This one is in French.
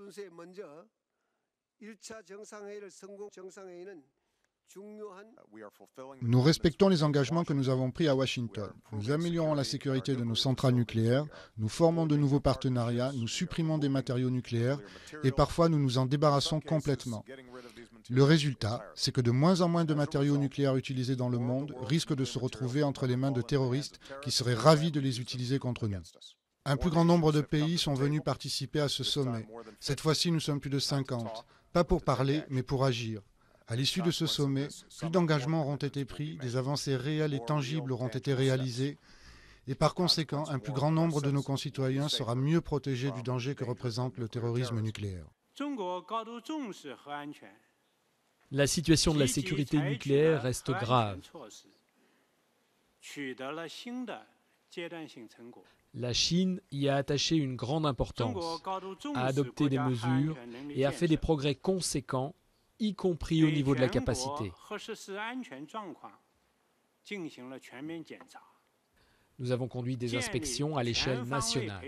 Uh, nous respectons les engagements que nous avons pris à Washington. Nous améliorons la sécurité de nos centrales nucléaires, nous formons de nouveaux partenariats, nous supprimons des matériaux nucléaires et parfois nous nous en débarrassons complètement. Le résultat, c'est que de moins en moins de matériaux nucléaires utilisés dans le monde risquent de se retrouver entre les mains de terroristes qui seraient ravis de les utiliser contre nous. Un plus grand nombre de pays sont venus participer à ce sommet. Cette fois-ci, nous sommes plus de 50. Pas pour parler, mais pour agir. À l'issue de ce sommet, plus d'engagements auront été pris, des avancées réelles et tangibles auront été réalisées, et par conséquent, un plus grand nombre de nos concitoyens sera mieux protégé du danger que représente le terrorisme nucléaire. La situation de la sécurité nucléaire reste grave. La Chine y a attaché une grande importance, a adopté des mesures et a fait des progrès conséquents, y compris au niveau de la capacité. Nous avons conduit des inspections à l'échelle nationale.